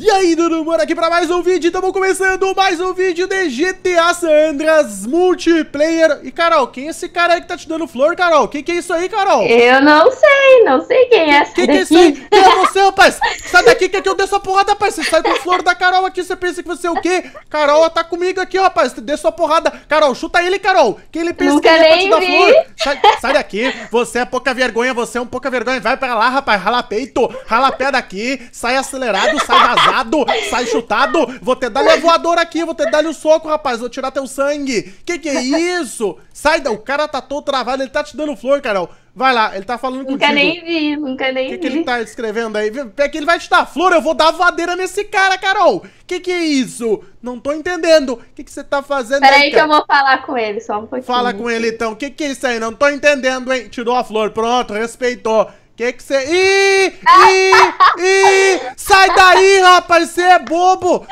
E aí, Dudu Mano aqui para mais um vídeo, estamos começando mais um vídeo de GTA San Andreas Multiplayer E Carol, quem é esse cara aí que tá te dando flor, Carol? Quem que é isso aí, Carol? Eu não sei, não sei quem é essa quem daqui que é isso aí? Quem é você, rapaz? Sai daqui que que eu dei sua porrada, rapaz Você sai com flor da Carol aqui, você pensa que você é o quê? Carol tá comigo aqui, rapaz, dê sua porrada Carol, chuta ele, Carol Quem ele pensa Nunca que ele é pra te vi. flor? Sai, sai daqui, você é pouca vergonha, você é um pouca vergonha Vai pra lá, rapaz, rala peito, rala pé daqui Sai acelerado, sai vazado chutado, sai chutado. Vou te dar a voadora aqui, vou te dar o soco, rapaz. Vou tirar teu sangue. Que que é isso? Sai daí, o cara tá todo travado, ele tá te dando flor, Carol. Vai lá, ele tá falando nunca contigo. Nunca nem vi, nunca nem que vi. O que ele tá escrevendo aí? É que ele vai te dar flor, eu vou dar voadeira nesse cara, Carol. Que que é isso? Não tô entendendo. O que que você tá fazendo Pera aí? Peraí que eu vou falar com ele só um pouquinho. Fala com ele então. O que que é isso aí? Não tô entendendo, hein? Tirou a flor, pronto, respeitou. Que que você... Ih! Ih! Ih! Sai daí, rapaz! Você é bobo!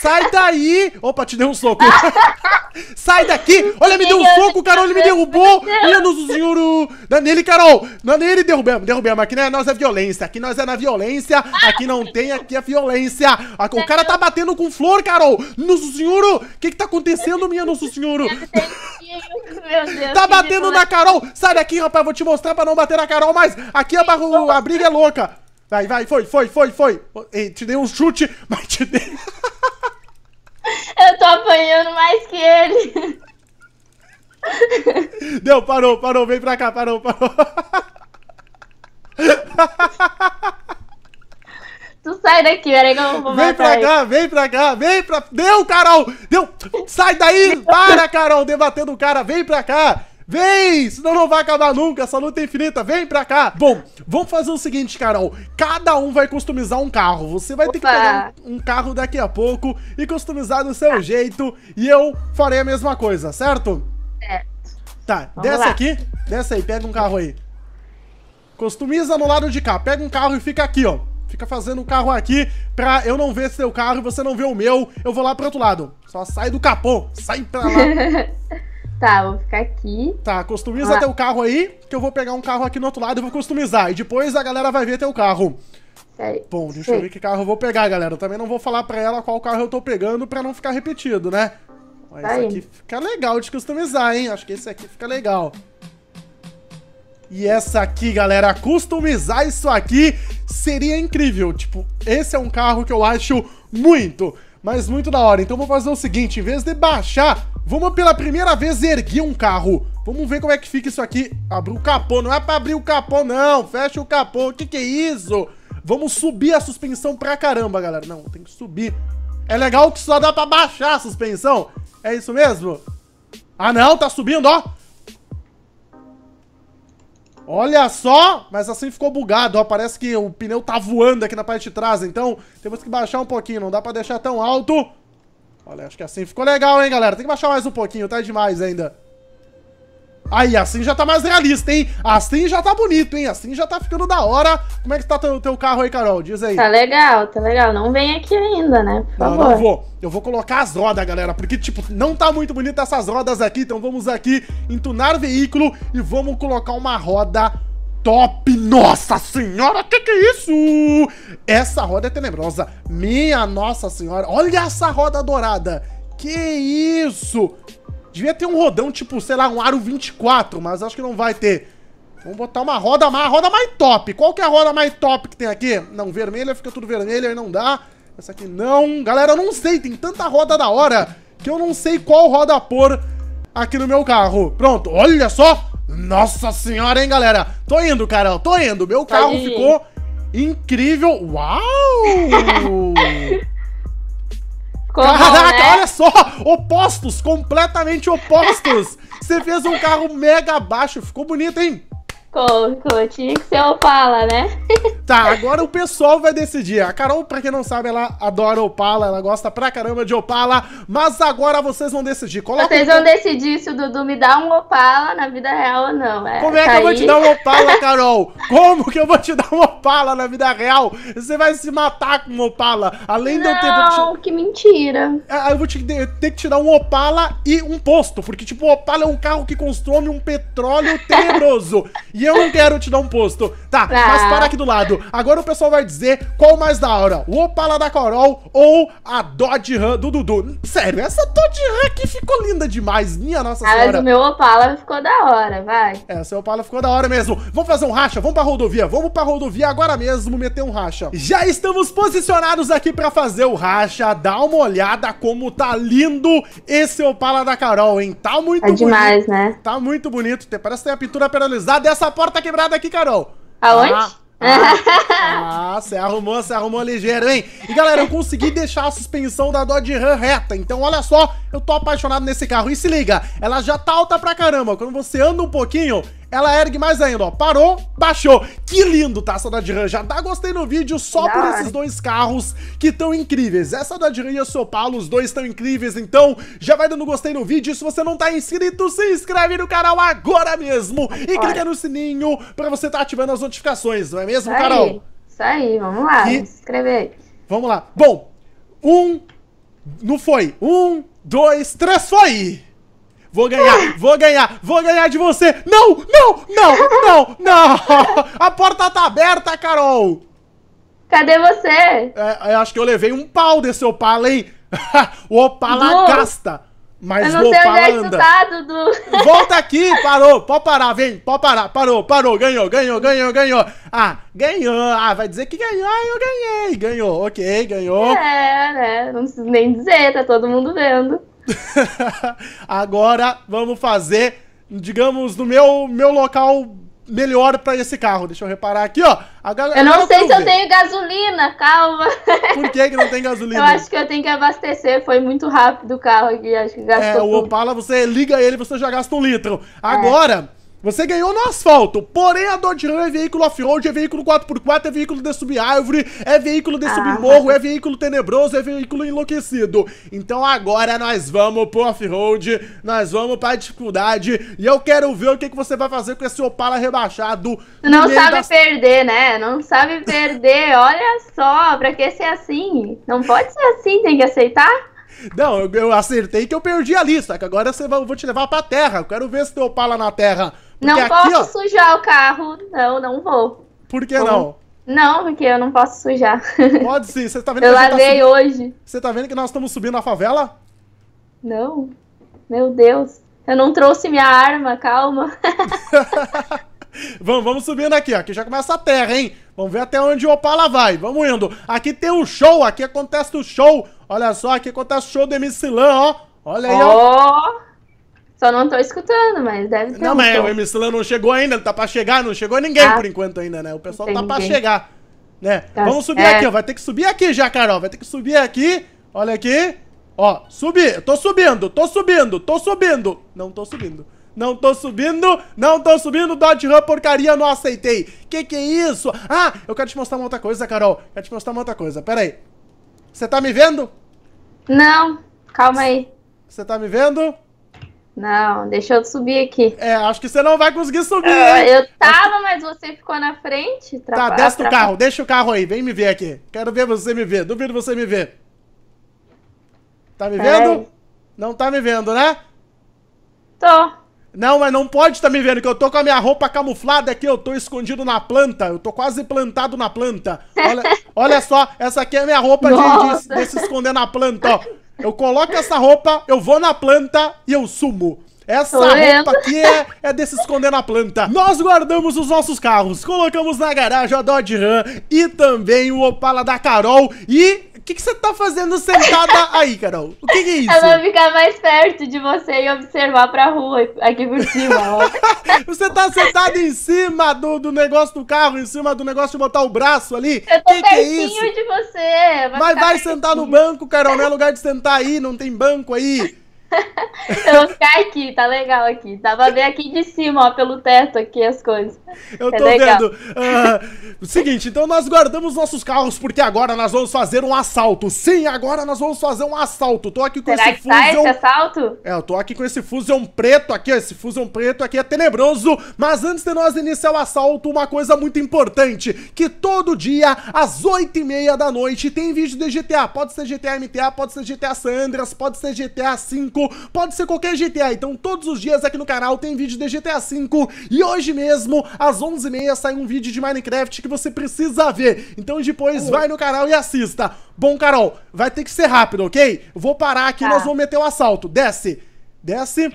Sai daí! Opa, te dei um soco. Sai daqui! Olha, me deu um soco, Carol! Ele me derrubou! Minha Deus do Dá nele, Carol! Dá nele, derrubamos, derrubamos. Aqui não é nós é violência. Aqui nós é na violência. Aqui não tem, aqui é violência. Ah, o cara tá batendo com flor, Carol! Nosso Senhor! O que que tá acontecendo, minha Nosso Senhor? Deus, tá batendo na né? Carol! Sai daqui, rapaz, vou te mostrar pra não bater na Carol mais! Aqui a, barro, a briga é louca! Vai, vai, foi, foi, foi, foi! Ei, te dei um chute, mas te dei. Eu tô apanhando mais que ele! Deu, parou, parou, vem pra cá, parou, parou! Tu sai daqui, peraí que eu vou Vem pra aí. cá, vem pra cá, vem pra. Deu, Carol! Deu! Sai daí! Para, Carol, debatendo o cara, vem pra cá! Vem! Senão não vai acabar nunca, essa luta é infinita, vem pra cá! Bom, vamos fazer o seguinte, Carol. Cada um vai customizar um carro. Você vai Opa. ter que pegar um, carro daqui a pouco e customizar do seu jeito. E eu farei a mesma coisa, certo? Certo. É. Tá, vamos desce lá. aqui. Desce aí, pega um carro aí. Customiza no lado de cá. Pega um carro e fica aqui, ó. Fica fazendo o carro aqui pra eu não ver seu carro e você não ver o meu. Eu vou lá pro outro lado. Só sai do capô. Sai pra lá. tá, vou ficar aqui. Tá, customiza Olá. teu carro aí, que eu vou pegar um carro aqui no outro lado e vou customizar. E depois a galera vai ver teu carro. Sei. Bom, deixa Sei. eu ver que carro eu vou pegar, galera. Eu também não vou falar pra ela qual carro eu tô pegando pra não ficar repetido, né? Ó, esse tá aqui fica legal de customizar, hein? Acho que esse aqui fica legal. E essa aqui, galera, customizar isso aqui seria incrível. Tipo, esse é um carro que eu acho muito, mas muito da hora. Então vou fazer o seguinte, em vez de baixar, vamos pela primeira vez erguer um carro. Vamos ver como é que fica isso aqui. Abriu o capô, não é pra abrir o capô, não. Fecha o capô, que que é isso? Vamos subir a suspensão pra caramba, galera. Não, tem que subir. É legal que só dá pra baixar a suspensão. É isso mesmo? Ah, não, tá subindo, ó. Olha só! Mas assim ficou bugado, ó. Parece que o pneu tá voando aqui na parte de trás. Então, temos que baixar um pouquinho. Não dá pra deixar tão alto. Olha, acho que assim ficou legal, hein, galera. Tem que baixar mais um pouquinho. Tá demais ainda. Aí, assim já tá mais realista, hein? Assim já tá bonito, hein? Assim já tá ficando da hora. Como é que tá o teu carro aí, Carol? Diz aí. Tá legal, tá legal. Não vem aqui ainda, né? Por não, favor. não vou. Eu vou colocar as rodas, galera, porque, tipo, não tá muito bonita essas rodas aqui. Então vamos aqui entunar o veículo e vamos colocar uma roda top. Nossa senhora, que que é isso? Essa roda é tenebrosa. Minha nossa senhora, olha essa roda dourada. Que isso? Devia ter um rodão, tipo, sei lá, um aro 24, mas acho que não vai ter. Vamos botar uma roda mais, roda mais top. Qual que é a roda mais top que tem aqui? Não, vermelha, fica tudo vermelho, aí não dá. Essa aqui não. Galera, eu não sei, tem tanta roda da hora que eu não sei qual roda pôr aqui no meu carro. Pronto, olha só. Nossa senhora, hein, galera. Tô indo, Carol, tô indo. Meu tá carro ficou incrível. Uau! ficou Caraca, Olha só, opostos, completamente opostos. Você fez um carro mega baixo, ficou bonito, hein? Coco, tinha que ser Opala, né? Tá, agora o pessoal vai decidir. A Carol, pra quem não sabe, ela adora Opala, ela gosta pra caramba de Opala, mas agora vocês vão decidir. Coloca vocês vão decidir se o Dudu me dá um Opala na vida real ou não. É, Como é tá que eu aí? vou te dar um Opala, Carol? Como que eu vou te dar um Opala na vida real? Você vai se matar com um Opala. Além não, de eu ter... Não, que mentira. É, eu vou te ter que te dar um Opala e um posto, porque tipo, o Opala é um carro que consome um petróleo tenebroso. E eu não quero te dar um posto. Tá, ah. mas para aqui do lado. Agora o pessoal vai dizer qual mais da hora: o Opala da Corol ou a Dodge Ram do Dudu. Sério, essa Dodge Ram aqui ficou linda demais, minha nossa ah, senhora. Mas o meu Opala ficou da hora, vai. É, o seu Opala ficou da hora mesmo. Vamos fazer um racha, vamos pra rodovia, vamos pra rodovia agora mesmo meter um racha. Já estamos posicionados aqui pra fazer o racha. Dá uma olhada como tá lindo esse Opala da Carol, hein? Tá muito é bonito. É demais, né? Tá muito bonito. Parece que tem a pintura penalizada. Essa porta quebrada aqui, Carol. Aonde? Ah, ah, ah, você arrumou, você arrumou ligeiro, hein? E galera, eu consegui deixar a suspensão da Dodge Ram reta. Então, olha só, eu tô apaixonado nesse carro. E se liga, ela já tá alta pra caramba. Quando você anda um pouquinho, ela é ergue mais ainda, ó. Parou, baixou. Que lindo, tá? Essa da Ram. Já dá gostei no vídeo só por esses dois carros que estão incríveis. Essa da Ram e a São Paulo, os dois estão incríveis. Então, já vai dando gostei no vídeo. E se você não tá inscrito, se inscreve no canal agora mesmo. E Olha. clica no sininho pra você tá ativando as notificações, não é mesmo, Isso Carol? Aí. Isso aí, vamos lá, e... se inscrever. Vamos lá. Bom, um... Não foi. Um, dois, três, foi! vou ganhar, vou ganhar, vou ganhar de você. Não, não, não, não, não. A porta tá aberta, Carol. Cadê você? É, eu acho que eu levei um pau desse Opala, hein? o Opala gasta. Mas eu não sei onde é anda. Tá, Dudu. Volta aqui, parou, pode parar, vem, pode parar, parou, parou, ganhou, ganhou, ganhou, ganhou. Ah, ganhou, ah, vai dizer que ganhou, ah, eu ganhei, ganhou, ok, ganhou. É, né, não preciso nem dizer, tá todo mundo vendo. Agora vamos fazer, digamos, no meu, meu local melhor para esse carro. Deixa eu reparar aqui, ó. Agora, eu não sei se ver. eu tenho gasolina, calma. Por que, que não tem gasolina? eu acho que eu tenho que abastecer, foi muito rápido o carro aqui, acho que é, gastou. É, o Opala, você liga ele, você já gasta um litro. É. Agora, você ganhou no asfalto, porém a Ram é veículo off-road, é veículo 4x4, é veículo de subir árvore, é veículo de ah, subir ah, morro, mas... É, é veículo tenebroso, é veículo enlouquecido. Então agora nós vamos pro off-road, nós vamos pra dificuldade e eu quero ver o que, que você vai fazer com esse Opala rebaixado. Não sabe das... perder, né? Não sabe perder, olha só, pra que ser assim? Não pode ser assim, tem que aceitar? Não, eu, acertei que eu perdi a lista, que agora você vai, eu vou te levar pra terra, eu quero ver se teu Opala na terra não aqui, posso ó... sujar o carro. Não, não vou. Por que Como? não? Não, porque eu não posso sujar. Pode sim, você tá vendo eu que Eu tá lavei tá subindo... hoje. Você tá vendo que nós estamos subindo a favela? Não. Meu Deus. Eu não trouxe minha arma, calma. vamos, vamos subindo aqui, ó. Aqui já começa a terra, hein? Vamos ver até onde o Opala vai. Vamos indo. Aqui tem um show, aqui acontece o um show. Olha só, aqui acontece o show do MC Lan, ó. Olha aí, oh. ó. Só não tô escutando, mas deve ter. Não, mas som. o Emissão não chegou ainda, ele tá pra chegar, não chegou ninguém ah, por enquanto ainda, né? O pessoal tá ninguém. pra chegar. Né? Tá. Vamos subir é. aqui, ó. Vai ter que subir aqui já, Carol. Vai ter que subir aqui. Olha aqui. Ó, subir. Tô subindo, tô subindo, tô subindo. Não tô subindo. Não tô subindo, não tô subindo, Dodge Ram porcaria, não aceitei. Que que é isso? Ah, eu quero te mostrar uma outra coisa, Carol. Quero te mostrar uma outra coisa. Pera aí. Você tá me vendo? Não, calma aí. Você tá me vendo? Não, deixa eu subir aqui. É, acho que você não vai conseguir subir. É, eu tava, mas você ficou na frente. Tá, desce do carro, deixa o carro aí, vem me ver aqui. Quero ver você me ver, duvido você me ver. Tá me vendo? Não tá me vendo, né? Tô. Não, mas não pode estar tá me vendo, que eu tô com a minha roupa camuflada aqui, eu tô escondido na planta, eu tô quase plantado na planta. Olha, olha só, essa aqui é a minha roupa de, de, de, se esconder na planta, ó. Eu coloco essa roupa, eu vou na planta e eu sumo. Essa Tô roupa aqui é, é de se esconder na planta. Nós guardamos os nossos carros, colocamos na garagem a Dodge Ram e também o Opala da Carol e que, que você tá fazendo sentada aí, Carol? O que, que é isso? Ela vai ficar mais perto de você e observar pra rua aqui por cima, você tá sentada em cima do, do negócio do carro, em cima do negócio de botar o braço ali. Eu tô que pertinho que é de você. Vai Mas vai sentar no banco, Carol. Não é lugar de sentar aí, não tem banco aí. eu vou ficar aqui, tá legal aqui. Tava bem aqui de cima, ó, pelo teto aqui as coisas. Eu é tô legal. vendo. Uh, seguinte, então nós guardamos nossos carros porque agora nós vamos fazer um assalto. Sim, agora nós vamos fazer um assalto. Tô aqui com Será esse que Tá esse assalto? É, eu tô aqui com esse Fusion preto aqui, ó. Esse Fusion preto aqui é tenebroso. Mas antes de nós iniciar o assalto, uma coisa muito importante: que todo dia, às 8 e meia da noite, tem vídeo de GTA. Pode ser GTA MTA, pode ser GTA San Andreas, pode ser GTA 5 pode ser qualquer GTA. Então todos os dias aqui no canal tem vídeo de GTA V e hoje mesmo, às 11h30, sai um vídeo de Minecraft que você precisa ver. Então depois vai no canal e assista. Bom, Carol, vai ter que ser rápido, ok? Vou parar aqui, tá. nós vamos meter o assalto. Desce. Desce.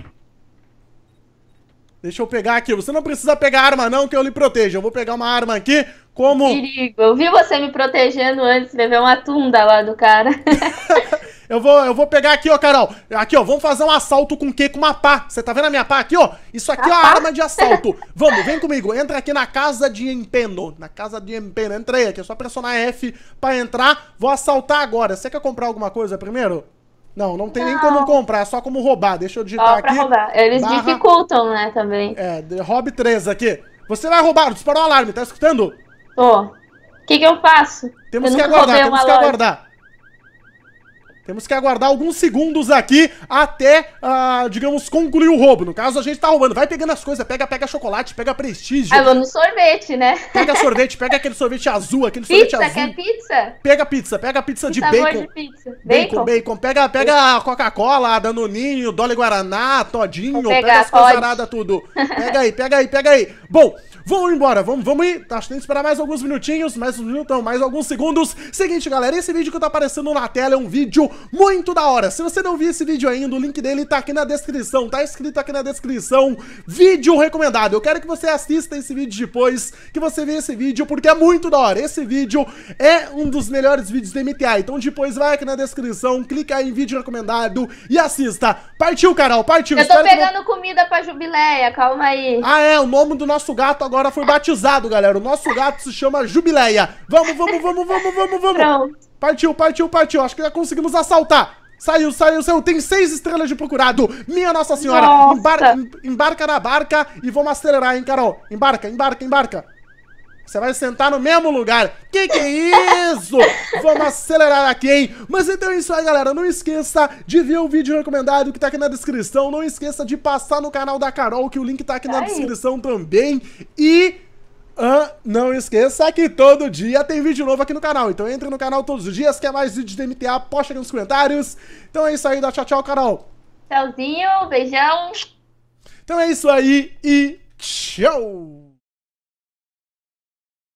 Deixa eu pegar aqui. Você não precisa pegar arma, não, que eu lhe protejo. Eu vou pegar uma arma aqui, como... Perigo. Eu vi você me protegendo antes, levei uma tunda lá do cara. Eu vou, eu vou pegar aqui, ó, Carol. Aqui, ó, vamos fazer um assalto com o quê? Com uma pá. Você tá vendo a minha pá aqui, ó? Isso aqui é uma arma de assalto. Vamos, vem comigo. Entra aqui na casa de empeno. Na casa de empeno. Entra aí, aqui é só pressionar F pra entrar. Vou assaltar agora. Você quer comprar alguma coisa primeiro? Não, não tem não. nem como comprar, é só como roubar. Deixa eu digitar só pra aqui. Roubar. Eles barra... dificultam, né, também. É, Rob 3 aqui. Você vai roubar, disparou o alarme, tá escutando? Tô. O que, que eu faço? Temos eu que aguardar, temos que loja. aguardar. Temos que aguardar alguns segundos aqui até, ah, digamos, concluir o roubo. No caso, a gente tá roubando. Vai pegando as coisas, pega, pega chocolate, pega prestígio. Ah, vou no sorvete, né? Pega sorvete, pega aquele sorvete azul, aquele pizza, sorvete azul. Pizza, quer pizza? Pega pizza, pega pizza de bacon. de pizza. Bacon, bacon. bacon. Pega, pega Coca-Cola, Danoninho, Dolly Guaraná, Todinho, pega as coisas tudo. Pega aí, pega aí, pega aí. Bom, Vamos embora, vamos, vamos ir. Acho que tem que esperar mais alguns minutinhos, mais um minuto, mais alguns segundos. Seguinte, galera, esse vídeo que tá aparecendo na tela é um vídeo muito da hora. Se você não viu esse vídeo ainda, o link dele tá aqui na descrição, tá escrito aqui na descrição, vídeo recomendado. Eu quero que você assista esse vídeo depois, que você vê esse vídeo, porque é muito da hora. Esse vídeo é um dos melhores vídeos do MTA, então depois vai aqui na descrição, clica aí em vídeo recomendado e assista. Partiu, Carol, partiu. Eu tô Espero pegando comida pra Jubileia, calma aí. Ah, é, o nome do nosso gato agora foi batizado, galera. O nosso gato se chama Jubileia. Vamos, vamos, vamos, vamos, vamos, vamos. Pronto. Partiu, partiu, partiu. Acho que já conseguimos assaltar. Saiu, saiu, saiu. Tem seis estrelas de procurado. Minha Nossa Senhora. Nossa. Embar embarca na barca e vamos acelerar, hein, Carol. Embarca, embarca, embarca. Você vai sentar no mesmo lugar. Que que é isso? Vamos acelerar aqui, hein? Mas então é isso aí, galera. Não esqueça de ver o vídeo recomendado que tá aqui na descrição. Não esqueça de passar no canal da Carol, que o link tá aqui na descrição também. E ah, não esqueça que todo dia tem vídeo novo aqui no canal. Então entre no canal todos os dias, quer é mais vídeos de MTA, posta aqui nos comentários. Então é isso aí, dá tchau, tchau, Carol. Tchauzinho, beijão. Então é isso aí e tchau!